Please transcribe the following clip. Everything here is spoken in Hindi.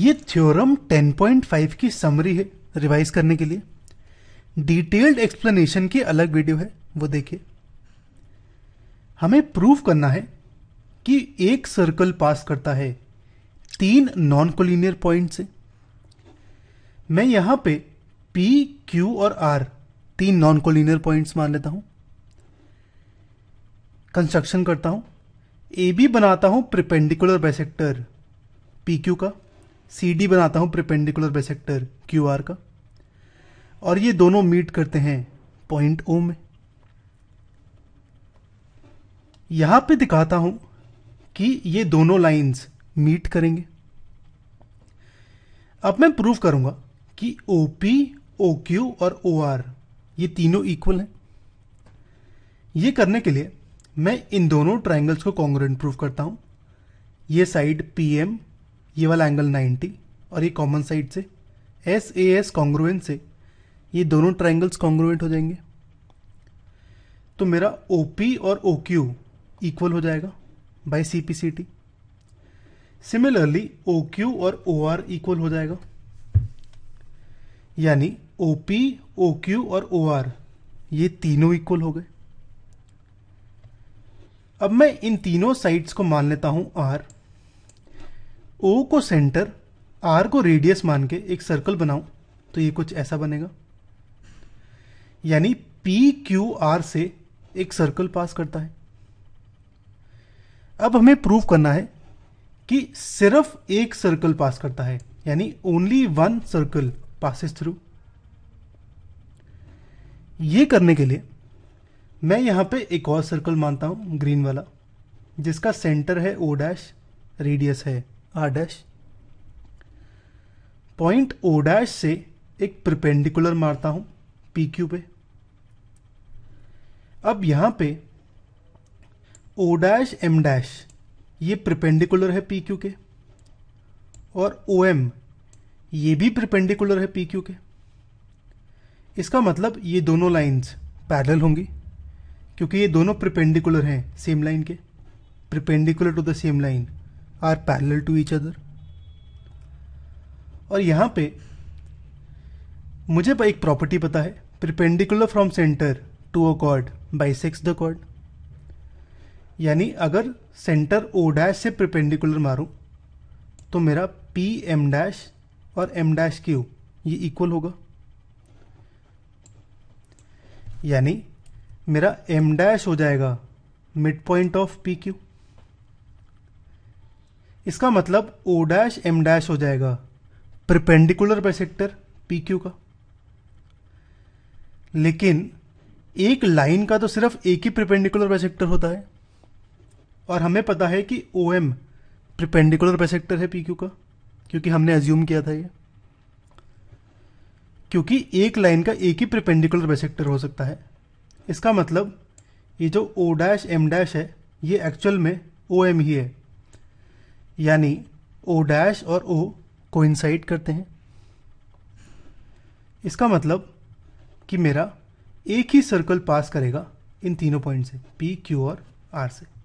ये थ्योरम 10.5 की समरी है रिवाइज करने के लिए डिटेल्ड एक्सप्लेनेशन की अलग वीडियो है वो देखिए हमें प्रूव करना है कि एक सर्कल पास करता है तीन नॉन कोलिनियर पॉइंट से मैं यहां पे P, Q और R तीन नॉन कोलिनियर पॉइंट्स मान लेता हूं कंस्ट्रक्शन करता हूं ए बी बनाता हूं प्रिपेंडिकुलर बाइसेक्टर पी क्यू का सी डी बनाता हूँ प्रिपेंडिकुलर बेसेक्टर क्यू आर का और ये दोनों मीट करते हैं पॉइंट ओ में यहां पे दिखाता हूं कि ये दोनों लाइंस मीट करेंगे अब मैं प्रूव करूंगा कि ओ पी ओ क्यू और ओ आर ये तीनों इक्वल हैं ये करने के लिए मैं इन दोनों ट्राइंगल्स को कॉन्ग्रेंट प्रूव करता हूं ये साइड पी एम ये वाला एंगल 90 और ये कॉमन साइड से एस ए एस कॉन्ग्रुएंट से ये दोनों ट्राइंगल्स कॉन्ग्रुएंट हो जाएंगे तो मेरा ओ पी और ओ क्यू इक्वल हो जाएगा by C P C T similarly O Q और ओ आर इक्वल हो जाएगा यानी ओ पी ओ क्यू और ओ आर ये तीनों इक्वल हो गए अब मैं इन तीनों साइड्स को मान लेता हूं आर ओ को सेंटर आर को रेडियस मान के एक सर्कल बनाऊं तो ये कुछ ऐसा बनेगा यानी पी क्यू आर से एक सर्कल पास करता है अब हमें प्रूव करना है कि सिर्फ एक सर्कल पास करता है यानी only one circle passes through ये करने के लिए मैं यहां पे एक और सर्कल मानता हूँ ग्रीन वाला जिसका सेंटर है ओ डैश रेडियस है R dash point O dash से एक प्रिपेंडिकुलर मारता हूं पी क्यू पे अब यहां पे ओ डैश एम डैश ये प्रिपेंडिकुलर है पी क्यू के और ओ एम ये भी प्रिपेंडिकुलर है पी क्यू के इसका मतलब ये दोनों लाइंस पैरेलल होंगी क्योंकि ये दोनों प्रिपेंडिकुलर हैं सेम लाइन के perpendicular to the same line are parallel to each other और यहाँ पे मुझे एक प्रॉपर्टी पता है perpendicular from centre to a chord bisects the chord यानी अगर सेंटर ओ डैश से परपेंडिकुलर मारूं तो मेरा पी एम डैश और एम डैश क्यू ये इक्वल होगा यानी मेरा एम डैश हो जाएगा mid point of P Q इसका मतलब ओ डैश एम डैश हो जाएगा perpendicular bisector P Q का लेकिन एक लाइन का तो सिर्फ एक ही प्रिपेंडिकुलर बाई होता है और हमें पता है कि ओ एम प्रिपेंडिकुलर बाई है पी क्यू का क्योंकि हमने एज्यूम किया था ये क्योंकि एक लाइन का एक ही प्रिपेंडिकुलर बाई हो सकता है इसका मतलब ये जो ओ डैश एम डैश है ये एक्चुअल में ओ एम ही है यानी ओ डैश और ओ को करते हैं इसका मतलब कि मेरा एक ही सर्कल पास करेगा इन तीनों पॉइंट से पी क्यू और आर से